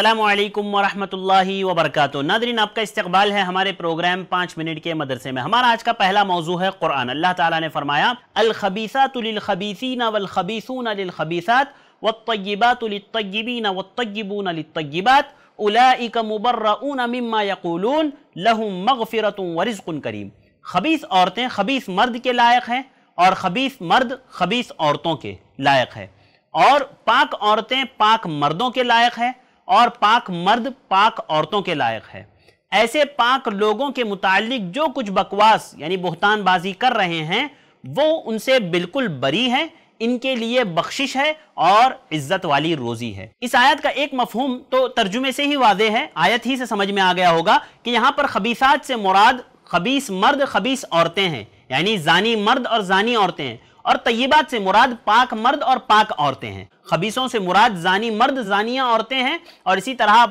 अल्लाम वरहमतुल्लाहि वबरकत नादरीन आपका इस्तकबाल है हमारे प्रोग्राम पाँच मिनट के मदरसे में हमारा आज का पहला मौजू है कुरान अल्लाह ताला ने फरमाया अलखबीसातलखबीसिन वलखबीसून लखबीसात वतयबातलतयबिन वतयबून लतयबात उलाइक मुबर्रऊन मिम्मा यकूलून लहुम मगफ़िरत वरिज़्क़ुन करीम खबीस औरतें खबीस मर्द के लायक हैं और खबीस मर्द खबीस औरतों के लायक है और पाक औरतें पाक मर्दों के लायक हैं और पाक मर्द पाक औरतों के लायक है ऐसे पाक लोगों के मुतालिक जो कुछ बकवास यानी बहतानबाजी कर रहे हैं वो उनसे बिल्कुल बरी है इनके लिए बख्शिश है और इज्जत वाली रोजी है इस आयत का एक मफहम तो तर्जुमे से ही वादे है आयत ही से समझ में आ गया होगा कि यहाँ पर खबीसात से मुराद खबीस मर्द खबीस औरतें हैं यानी जानी मर्द और जानी औरतें हैं और तयबात से मुराद पाक मर्द और पाक औरतें हैं खबीसों से मुराद जानी मर्द जानिया औरतें हैं और इसी तरह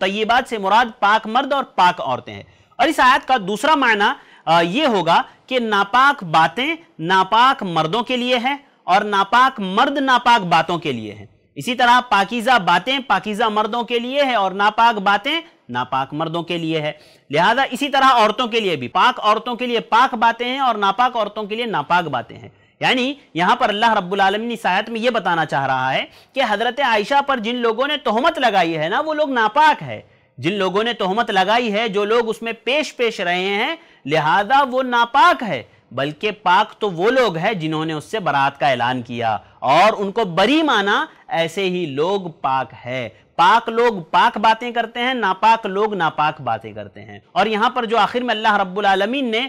तयबात से मुराद पाक मर्द और पाक औरतें हैं और इस आयत का दूसरा मायना ये होगा कि नापाक बातें नापाक मर्दों के लिए है और नापाक मर्द नापाक बातों के लिए है इसी तरह पाकिजा बातें पाकिजा मर्दों के लिए है और नापाक बातें नापाक मर्दों के लिए है लिहाजा इसी तरह औरतों के लिए भी पाक औरतों के लिए पाक बातें हैं और नापाक औरतों के लिए नापाक बातें हैं यानी यहां पर अल्लाह रब्बुल आलमीन इस आयत में यह बताना चाह रहा है कि हजरत आयशा पर जिन लोगों ने तोहमत लगाई है ना वो लोग नापाक है जिन लोगों ने तोहमत लगाई है जो लोग उसमें पेश पेश रहे हैं लिहाजा वो नापाक है बल्कि पाक तो वो लोग हैं जिन्होंने उससे बरात का ऐलान किया और उनको बरी माना ऐसे ही लोग पाक है पाक लोग पाक बातें करते हैं नापाक लोग नापाक बातें करते हैं और यहां पर जो आखिर में अल्लाह रब्बुल आलमीन ने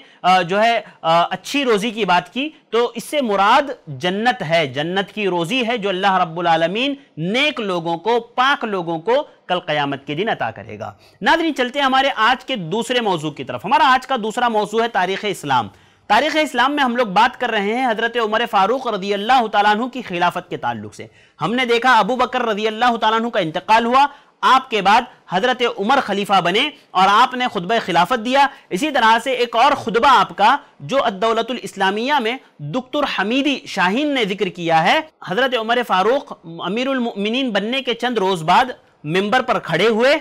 जो है अच्छी रोज़ी की बात की तो इससे मुराद जन्नत है जन्नत की रोज़ी है जो अल्लाह रब्बुल आलमीन नेक लोगों को पाक लोगों को कल क़यामत के दिन अता करेगा नादरी चलते हमारे आज के दूसरे मौजू की तरफ हमारा आज का दूसरा मौजू है तारीख़ इस्लाम तारीख़ इस्लाम में हम लोग बात कर रहे हैं हज़रत उमर फ़ारूक रजी अल्लाह तु की खिलाफत के ताल्लुक से हमने देखा अबू बकर रजी अल्लाह तु का इंतकाल हुआ आपके बाद हज़रत उमर खलीफा बने और आपने खुतब खिलाफत दिया इसी तरह से एक और खुतबा आपका जो अदौलत इस्लामिया में दुख्तर हमीदी शाहीन ने जिक्र किया है हज़रत उमर फ़ारूक अमीरमिन बनने के चंद रोज़ बाद मेम्बर पर खड़े हुए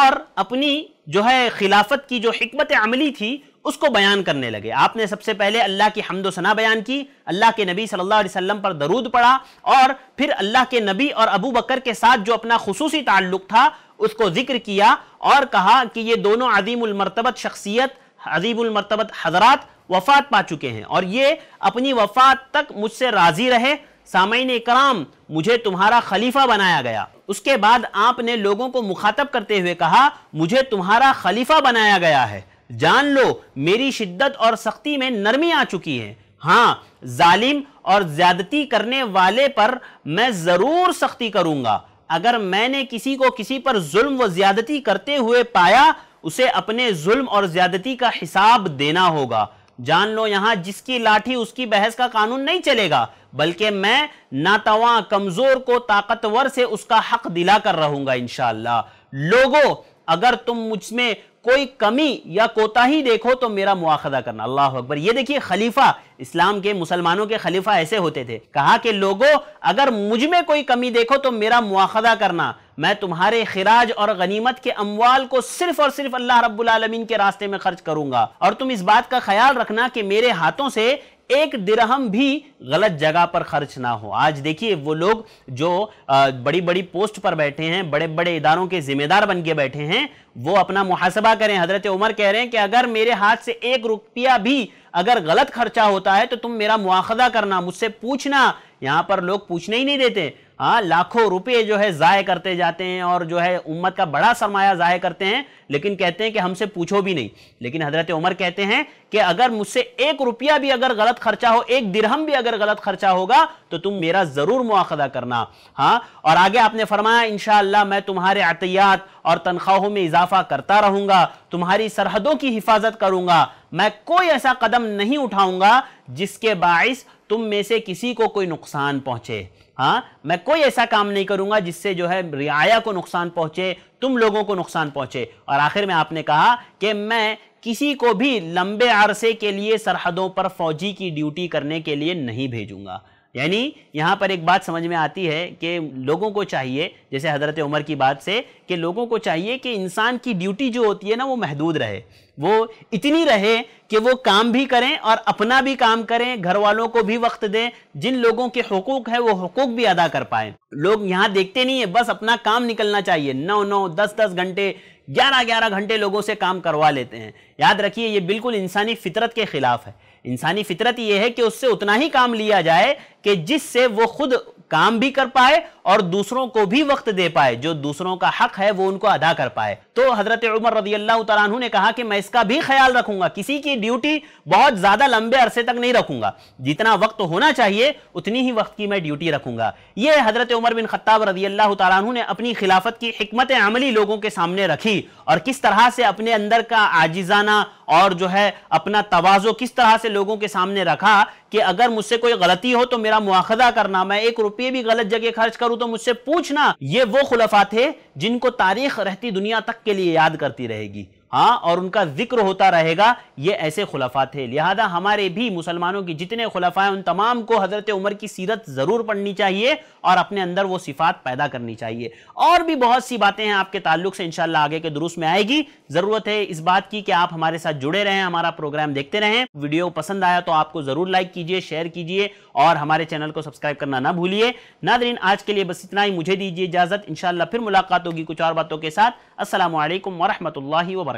और अपनी जो है खिलाफत की जो हमत अमली थी उसको बयान करने लगे आपने सबसे पहले अल्लाह की हमदोसना बयान की अल्लाह के नबी सल्लल्लाहु अलैहि वसल्लम पर दरूद पड़ा और फिर अल्लाह के नबी और अबू बकर के साथ जो अपना खसूसी ताल्लुक था उसको जिक्र किया और कहा कि ये दोनों अजीमरतबत शख्सियत अजीमरतबत हजरात वफात पा चुके हैं और ये अपनी वफात तक मुझसे राज़ी रहे सामयन कराम मुझे तुम्हारा खलीफा बनाया गया उसके बाद आपने लोगों को मुखातब करते हुए कहा मुझे तुम्हारा खलीफा बनाया गया है जान लो मेरी शिद्दत और सख्ती में नरमी आ चुकी है हाँ जालिम और ज्यादती करने वाले पर मैं ज़रूर सख्ती करूंगा अगर मैंने किसी को किसी पर जुल्म व ज्यादती करते हुए पाया उसे अपने जुल्म और ज्यादती का हिसाब देना होगा जान लो यहां जिसकी लाठी उसकी बहस का कानून नहीं चलेगा बल्कि मैं नातवा कमजोर को ताकतवर से उसका हक दिला कर रहूंगा इंशाला लोगो अगर तुम मुझ में कोई कमी या कोताही देखो तो मेरा मुआखदा करना अल्लाह अकबर ये देखिए खलीफा इस्लाम के मुसलमानों के खलीफा ऐसे होते थे कहा कि लोगों अगर मुझ में कोई कमी देखो तो मेरा मुआखदा करना मैं तुम्हारे खिराज और गनीमत के अमवाल को सिर्फ और सिर्फ अल्लाह रब्बुल रबालमीन के रास्ते में खर्च करूंगा और तुम इस बात का ख्याल रखना कि मेरे हाथों से एक दिरहम भी गलत जगह पर खर्च ना हो आज देखिए वो लोग जो बड़ी बड़ी पोस्ट पर बैठे हैं बड़े बड़े इदारों के जिम्मेदार बन के बैठे हैं वो अपना मुहासबा करें हजरत उमर कह रहे हैं कि अगर मेरे हाथ से एक रुपया भी अगर गलत खर्चा होता है तो तुम मेरा मुआखदा करना मुझसे पूछना यहां पर लोग पूछने ही नहीं देते हाँ लाखों रुपए जो है जाये करते जाते हैं और जो है उम्मत का बड़ा सरमाया जाये करते हैं लेकिन कहते हैं कि हमसे पूछो भी नहीं लेकिन हज़रत उमर कहते हैं कि अगर मुझसे एक रुपया भी अगर गलत खर्चा हो एक दिरहम भी अगर गलत खर्चा होगा तो तुम मेरा ज़रूर मुआखदा करना हाँ और आगे आपने फरमाया इन मैं तुम्हारे अतियात और तनख्वाहों में इजाफा करता रहूंगा तुम्हारी सरहदों की हिफाजत करूंगा मैं कोई ऐसा कदम नहीं उठाऊंगा जिसके बायस तुम में से किसी को कोई नुकसान पहुंचे हाँ मैं कोई ऐसा काम नहीं करूंगा जिससे जो है रियाया को नुकसान पहुंचे तुम लोगों को नुकसान पहुंचे और आखिर में आपने कहा कि मैं किसी को भी लंबे अरसे के लिए सरहदों पर फौजी की ड्यूटी करने के लिए नहीं भेजूंगा यानी यहाँ पर एक बात समझ में आती है कि लोगों को चाहिए जैसे हज़रत उमर की बात से कि लोगों को चाहिए कि इंसान की ड्यूटी जो होती है ना वो महदूद रहे वो इतनी रहे कि वो काम भी करें और अपना भी काम करें घर वालों को भी वक्त दें जिन लोगों के हकूक है वो हकूक भी अदा कर पाए लोग यहाँ देखते नहीं है बस अपना काम निकलना चाहिए नौ नौ दस दस घंटे ग्यारह ग्यारह घंटे लोगों से काम करवा लेते हैं याद रखिए ये बिल्कुल इंसानी फितरत के खिलाफ है इंसानी फितरत यह है कि उससे उतना ही काम लिया जाए कि जिससे वो खुद काम भी कर पाए और दूसरों को भी वक्त दे पाए जो दूसरों का हक है वो उनको अदा कर पाए तो हजरत उमर रजी अल्लाह तु ने कहा कि मैं इसका भी ख्याल रखूंगा किसी की ड्यूटी बहुत ज़्यादा लंबे अरसे तक नहीं रखूंगा जितना वक्त होना चाहिए उतनी ही वक्त की मैं ड्यूटी रखूंगा यह हजरत उमर बिन खत्ताब रजी अल्लाह तु ने अपनी खिलाफत की हमत अमली लोगों के सामने रखी और किस तरह से अपने अंदर का आजिजाना और जो है अपना तोज़ो किस तरह से लोगों के सामने रखा कि अगर मुझसे कोई गलती हो तो मेरा मुआखदा करना मैं एक रुपये भी गलत जगह खर्च करूं तो मुझसे पूछना ये वो खुलफा थे जिनको तारीख रहती दुनिया तक के लिए याद करती रहेगी हाँ और उनका जिक्र होता रहेगा ये ऐसे खुलाफा थे लिहाजा हमारे भी मुसलमानों की जितने खुलाफा हैं उन तमाम को हज़रत उमर की सीरत ज़रूर पढ़नी चाहिए और अपने अंदर वो सिफात पैदा करनी चाहिए और भी बहुत सी बातें हैं आपके ताल्लुक से इनशाला आगे के दुरुस्त में आएगी ज़रूरत है इस बात की कि आप हमारे साथ जुड़े रहें हमारा प्रोग्राम देखते रहें वीडियो पसंद आया तो आपको ज़रूर लाइक कीजिए शेयर कीजिए और हमारे चैनल को सब्सक्राइब करना ना भूलिए नादरीन आज के लिए बस इतना ही मुझे दीजिए इजाज़त इन फिर मुलाकात होगी कुछ और बातों के साथ असल वरहमल वर्क